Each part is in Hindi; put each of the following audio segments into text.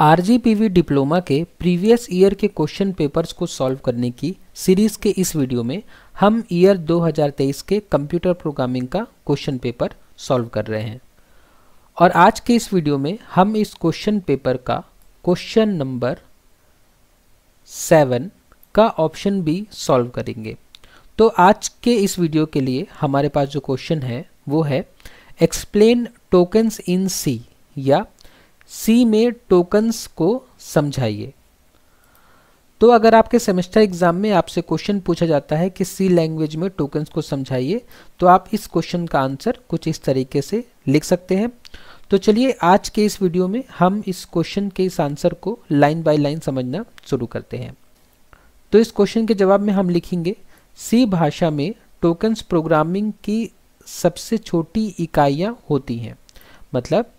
आरजीपीवी डिप्लोमा के प्रीवियस ईयर के क्वेश्चन पेपर्स को सॉल्व करने की सीरीज के इस वीडियो में हम ईयर 2023 के कंप्यूटर प्रोग्रामिंग का क्वेश्चन पेपर सॉल्व कर रहे हैं और आज के इस वीडियो में हम इस क्वेश्चन पेपर का क्वेश्चन नंबर सेवन का ऑप्शन बी सॉल्व करेंगे तो आज के इस वीडियो के लिए हमारे पास जो क्वेश्चन है वो है एक्सप्लेन टोकन्स इन सी या सी में टोकन्स को समझाइए तो अगर आपके सेमेस्टर एग्जाम में आपसे क्वेश्चन पूछा जाता है कि सी लैंग्वेज में टोकन्स को समझाइए तो आप इस क्वेश्चन का आंसर कुछ इस तरीके से लिख सकते हैं तो चलिए आज के इस वीडियो में हम इस क्वेश्चन के इस आंसर को लाइन बाय लाइन समझना शुरू करते हैं तो इस क्वेश्चन के जवाब में हम लिखेंगे सी भाषा में टोकन्स प्रोग्रामिंग की सबसे छोटी इकाइयाँ होती हैं मतलब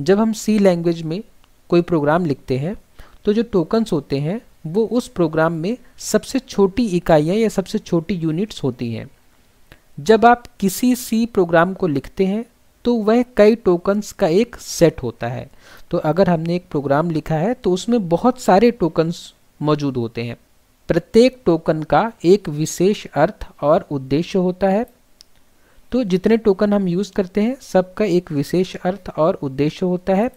जब हम सी लैंग्वेज में कोई प्रोग्राम लिखते हैं तो जो टोकन्स होते हैं वो उस प्रोग्राम में सबसे छोटी इकाइयाँ या सबसे छोटी यूनिट्स होती हैं जब आप किसी सी प्रोग्राम को लिखते हैं तो वह कई टोकन्स का एक सेट होता है तो अगर हमने एक प्रोग्राम लिखा है तो उसमें बहुत सारे टोकन्स मौजूद होते हैं प्रत्येक टोकन का एक विशेष अर्थ और उद्देश्य होता है तो जितने टोकन हम यूज़ करते हैं सबका एक विशेष अर्थ और उद्देश्य होता है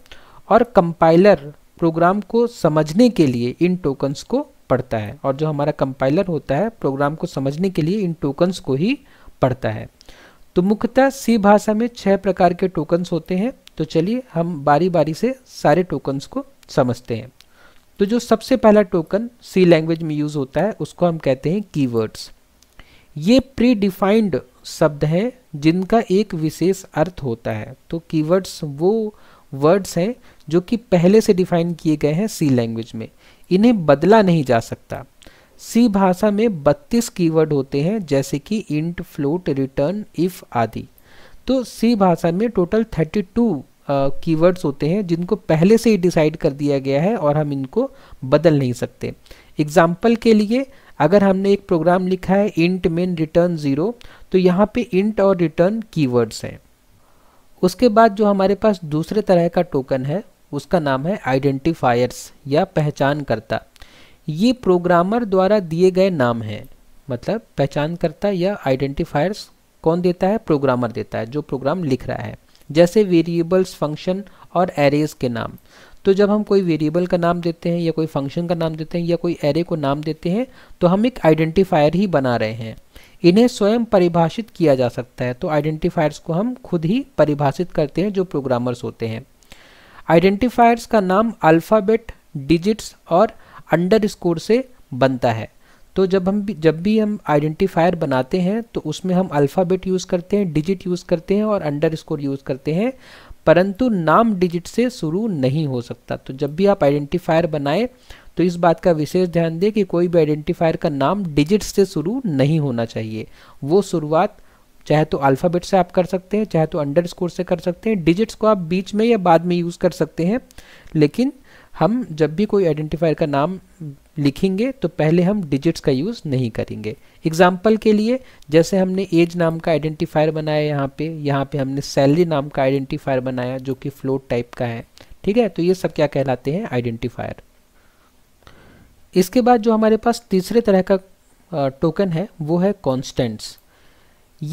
और कंपाइलर प्रोग्राम को समझने के लिए इन टोकन्स को पढ़ता है और जो हमारा कंपाइलर होता है प्रोग्राम को समझने के लिए इन टोकन्स को ही पढ़ता है तो मुख्यतः सी भाषा में छह प्रकार के टोकन्स होते हैं तो चलिए हम बारी बारी से सारे टोकन्स को समझते हैं तो जो सबसे पहला टोकन सी लैंग्वेज में यूज़ होता है उसको हम कहते हैं कीवर्ड्स ये प्री डिफाइंड शब्द हैं जिनका एक विशेष अर्थ होता है तो कीवर्ड्स वो वर्ड्स हैं जो कि पहले से डिफाइन किए गए हैं सी लैंग्वेज में इन्हें बदला नहीं जा सकता सी भाषा में 32 कीवर्ड होते हैं जैसे कि इंट फ्लोट रिटर्न इफ आदि तो सी भाषा में टोटल 32 टू uh, होते हैं जिनको पहले से ही डिसाइड कर दिया गया है और हम इनको बदल नहीं सकते एग्जाम्पल के लिए अगर हमने एक प्रोग्राम लिखा है इंट मेन रिटर्न ज़ीरो तो यहाँ पे इंट और रिटर्न कीवर्ड्स हैं उसके बाद जो हमारे पास दूसरे तरह का टोकन है उसका नाम है आइडेंटिफायर्स या पहचानकर्ता ये प्रोग्रामर द्वारा दिए गए नाम हैं मतलब पहचानकर्ता या आइडेंटिफायर्स कौन देता है प्रोग्रामर देता है जो प्रोग्राम लिख रहा है जैसे वेरिएबल्स फंक्शन और एरेज के नाम तो जब हम कोई वेरिएबल का नाम देते हैं या कोई फंक्शन का नाम देते हैं या कोई एरे को नाम देते हैं तो हम एक आइडेंटिफायर ही बना रहे हैं इन्हें स्वयं परिभाषित किया जा सकता है तो आइडेंटिफायर्स को हम खुद ही परिभाषित करते हैं जो प्रोग्रामर्स होते हैं आइडेंटिफायर्स का नाम अल्फ़ाबेट डिजिट्स और अंडर से बनता है तो जब हम भी जब भी हम आइडेंटिफायर बनाते हैं तो उसमें हम अल्फ़ाबेट यूज़ करते हैं डिजिट यूज़ करते हैं और अंडर स्कोर यूज़ करते हैं परंतु नाम डिजिट से शुरू नहीं हो सकता तो जब भी आप आइडेंटिफायर बनाए तो इस बात का विशेष ध्यान दें कि कोई भी आइडेंटिफायर का नाम डिजिट से शुरू नहीं होना चाहिए वो शुरुआत चाहे तो अल्फ़ाबेट से आप कर सकते हैं चाहे तो अंडरस्कोर से कर सकते हैं डिजिट्स को आप बीच में या बाद में यूज़ कर सकते हैं लेकिन हम जब भी कोई आइडेंटिफायर का नाम लिखेंगे तो पहले हम डिजिट्स का यूज़ नहीं करेंगे एग्जाम्पल के लिए जैसे हमने एज नाम का आइडेंटिफायर बनाया यहाँ पे यहाँ पे हमने सैलरी नाम का आइडेंटिफायर बनाया जो कि फ्लोट टाइप का है ठीक है तो ये सब क्या कहलाते हैं आइडेंटिफायर इसके बाद जो हमारे पास तीसरे तरह का टोकन है वो है कॉन्स्टेंट्स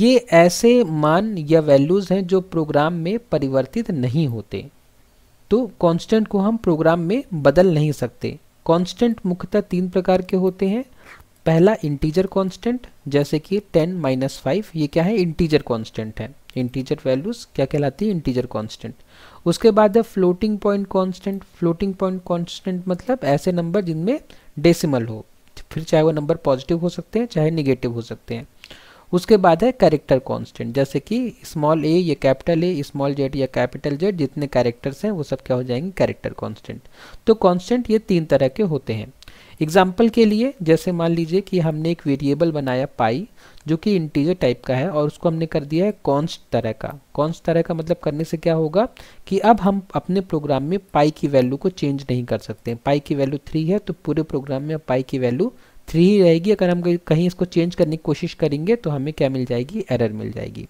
ये ऐसे मान या वैल्यूज़ हैं जो प्रोग्राम में परिवर्तित नहीं होते तो कांस्टेंट को हम प्रोग्राम में बदल नहीं सकते कांस्टेंट मुख्यतः तीन प्रकार के होते हैं पहला इंटीजर कांस्टेंट जैसे कि टेन माइनस फाइव ये क्या है इंटीजर कांस्टेंट है इंटीजर वैल्यूज क्या कहलाती है इंटीजर कांस्टेंट उसके बाद है floating point constant floating point constant मतलब ऐसे नंबर जिनमें डेसिमल हो फिर चाहे वो नंबर पॉजिटिव हो सकते हैं चाहे निगेटिव हो सकते हैं उसके बाद है कैरेक्टर कांस्टेंट जैसे कि स्मॉल ए या कैपिटल ए स्मॉल जेड या कैपिटल जेड जितने कैरेक्टर्स हैं वो सब क्या हो जाएंगे कैरेक्टर कांस्टेंट तो कांस्टेंट ये तीन तरह के होते हैं एग्जाम्पल के लिए जैसे मान लीजिए कि हमने एक वेरिएबल बनाया पाई जो कि इंटीजर टाइप का है और उसको हमने कर दिया है कॉन्स्ट तरह का कॉन्स्ट तरह का मतलब करने से क्या होगा कि अब हम अपने प्रोग्राम में पाई की वैल्यू को चेंज नहीं कर सकते पाई की वैल्यू थ्री है तो पूरे प्रोग्राम में पाई की वैल्यू थ्री ही रहेगी अगर हम कहीं इसको चेंज करने की कोशिश करेंगे तो हमें क्या मिल जाएगी एरर मिल जाएगी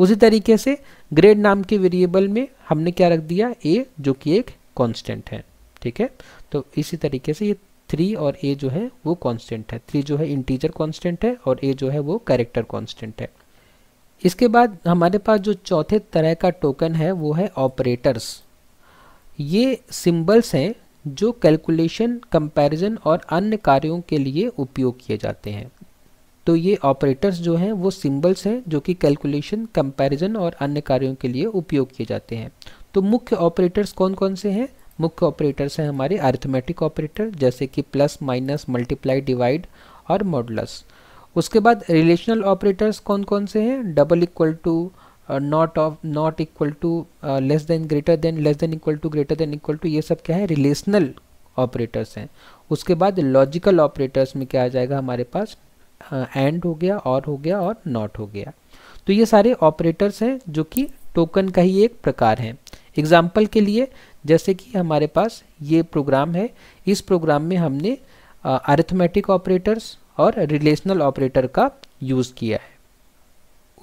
उसी तरीके से ग्रेड नाम के वेरिएबल में हमने क्या रख दिया ए जो कि एक कांस्टेंट है ठीक है तो इसी तरीके से ये थ्री और ए जो है वो कांस्टेंट है थ्री जो है इंटीजर कांस्टेंट है और ए जो है वो कैरेक्टर कांस्टेंट है इसके बाद हमारे पास जो चौथे तरह का टोकन है वो है ऑपरेटर्स ये सिंबल्स हैं जो कैलकुलेशन कंपैरिजन और अन्य कार्यों के लिए उपयोग किए जाते हैं तो ये ऑपरेटर्स जो हैं वो सिंबल्स हैं जो कि कैलकुलेशन कंपैरिजन और अन्य कार्यों के लिए उपयोग किए जाते हैं तो मुख्य ऑपरेटर्स कौन कौन से हैं मुख्य ऑपरेटर्स हैं हमारे अर्थमेटिक ऑपरेटर जैसे कि प्लस माइनस मल्टीप्लाई डिवाइड और मॉडलस उसके बाद रिलेशनल ऑपरेटर्स कौन कौन से हैं double equal to not of not equal to less than greater than less than equal to greater than equal to ये सब क्या है रिलेशनल ऑपरेटर्स हैं उसके बाद लॉजिकल ऑपरेटर्स में क्या आ जाएगा हमारे पास एंड uh, हो गया और हो गया और नॉट हो गया तो ये सारे ऑपरेटर्स हैं जो कि टोकन का ही एक प्रकार है एग्जाम्पल के लिए जैसे कि हमारे पास ये प्रोग्राम है इस प्रोग्राम में हमने अरिथमेटिक uh, ऑपरेटर्स और रिलेशनल ऑपरेटर का यूज़ किया है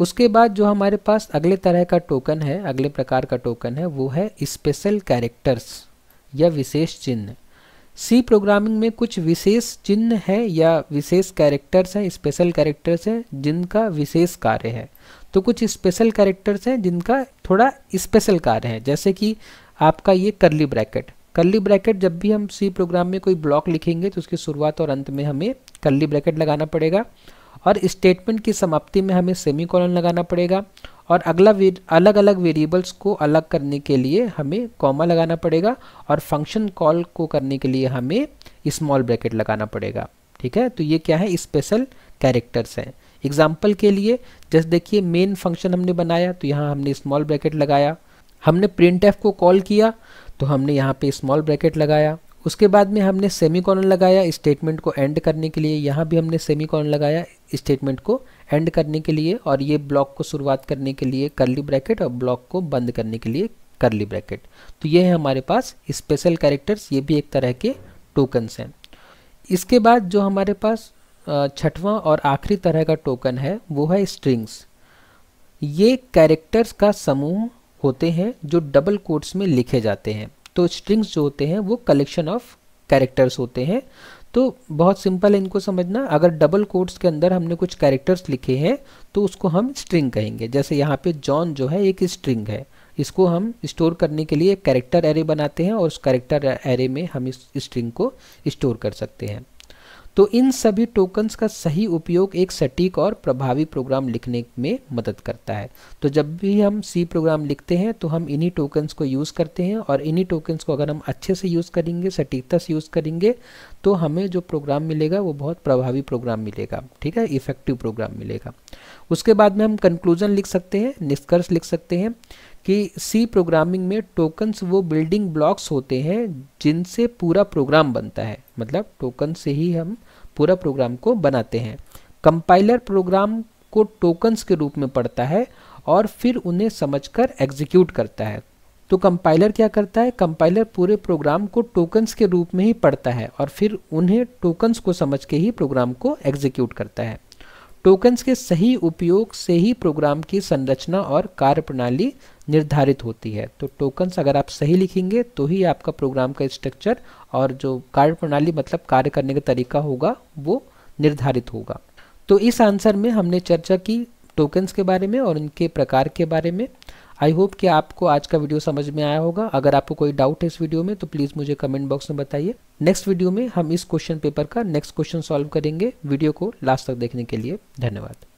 उसके बाद जो हमारे पास अगले तरह का टोकन है अगले प्रकार का टोकन है वो है स्पेशल कैरेक्टर्स या विशेष चिन्ह सी प्रोग्रामिंग में कुछ विशेष चिन्ह है या विशेष कैरेक्टर्स हैं स्पेशल कैरेक्टर्स हैं जिनका विशेष कार्य है तो कुछ स्पेशल कैरेक्टर्स हैं जिनका थोड़ा स्पेशल कार्य है जैसे कि आपका ये करली ब्रैकेट करली ब्रैकेट जब भी हम सी प्रोग्राम में कोई ब्लॉक लिखेंगे तो उसकी शुरुआत और अंत में हमें करली ब्रैकेट लगाना पड़ेगा और स्टेटमेंट की समाप्ति में हमें सेमी कॉलन लगाना पड़ेगा और अगला अलग अलग वेरिएबल्स को अलग करने के लिए हमें कॉमा लगाना पड़ेगा और फंक्शन कॉल को करने के लिए हमें स्मॉल ब्रैकेट लगाना पड़ेगा ठीक है तो ये क्या है स्पेशल कैरेक्टर्स हैं एग्जाम्पल के लिए जैसे देखिए मेन फंक्शन हमने बनाया तो यहाँ हमने स्मॉल ब्रैकेट लगाया हमने प्रिंट को कॉल किया तो हमने यहाँ पे स्मॉल ब्रैकेट लगाया उसके बाद में हमने सेमी कॉलन लगाया स्टेटमेंट को एंड करने के लिए यहाँ भी हमने सेमी कॉलन लगाया स्टेटमेंट को एंड करने के लिए और ये ब्लॉक को शुरुआत करने के लिए करली ब्रैकेट और ब्लॉक को बंद करने के लिए करली ब्रैकेट तो ये है हमारे पास स्पेशल कैरेक्टर्स ये भी एक तरह के टोकन्स हैं इसके बाद जो हमारे पास छठवा और आखिरी तरह का टोकन है वो है स्ट्रिंग्स ये कैरेक्टर्स का समूह होते हैं जो डबल कोट्स में लिखे जाते हैं तो स्ट्रिंग्स जो होते हैं वो कलेक्शन ऑफ कैरेक्टर्स होते हैं तो बहुत सिंपल है इनको समझना अगर डबल कोड्स के अंदर हमने कुछ कैरेक्टर्स लिखे हैं तो उसको हम स्ट्रिंग कहेंगे जैसे यहाँ पे जॉन जो है एक स्ट्रिंग है इसको हम स्टोर करने के लिए एक कैरेक्टर एरे बनाते हैं और उस कैरेक्टर एरे में हम इस स्ट्रिंग को स्टोर कर सकते हैं तो इन सभी टोकन्स का सही उपयोग एक सटीक और प्रभावी प्रोग्राम लिखने में मदद करता है तो जब भी हम सी प्रोग्राम लिखते हैं तो हम इन्हीं टोकन्स को यूज़ करते हैं और इन्हीं टोकन्स को अगर हम अच्छे से यूज़ करेंगे सटीकता से यूज़ करेंगे तो हमें जो प्रोग्राम मिलेगा वो बहुत प्रभावी प्रोग्राम मिलेगा ठीक है इफेक्टिव प्रोग्राम मिलेगा उसके बाद में हम कंक्लूजन लिख सकते हैं निष्कर्ष लिख सकते हैं कि सी प्रोग्रामिंग में टोकन्स वो बिल्डिंग ब्लॉक्स होते हैं जिनसे पूरा प्रोग्राम बनता है मतलब टोकन से ही हम पूरा प्रोग्राम को बनाते हैं कंपाइलर प्रोग्राम को टोकन्स के रूप में पढ़ता है और फिर उन्हें समझकर एग्जीक्यूट करता है तो कंपाइलर क्या करता है कंपाइलर पूरे प्रोग्राम को टोकन्स के रूप में ही पढ़ता है और फिर उन्हें टोकन्स को समझ के ही प्रोग्राम को एग्जीक्यूट करता है टोकन्स के सही उपयोग से ही प्रोग्राम की संरचना और कार्यप्रणाली निर्धारित होती है तो टोकन्स अगर आप सही लिखेंगे तो ही आपका प्रोग्राम का स्ट्रक्चर और जो कार्यप्रणाली मतलब कार्य करने का तरीका होगा वो निर्धारित होगा तो इस आंसर में हमने चर्चा की टोकन्स के बारे में और उनके प्रकार के बारे में आई होप कि आपको आज का वीडियो समझ में आया होगा अगर आपको कोई डाउट है इस वीडियो में तो प्लीज़ मुझे कमेंट बॉक्स में बताइए नेक्स्ट वीडियो में हम इस क्वेश्चन पेपर का नेक्स्ट क्वेश्चन सॉल्व करेंगे वीडियो को लास्ट तक देखने के लिए धन्यवाद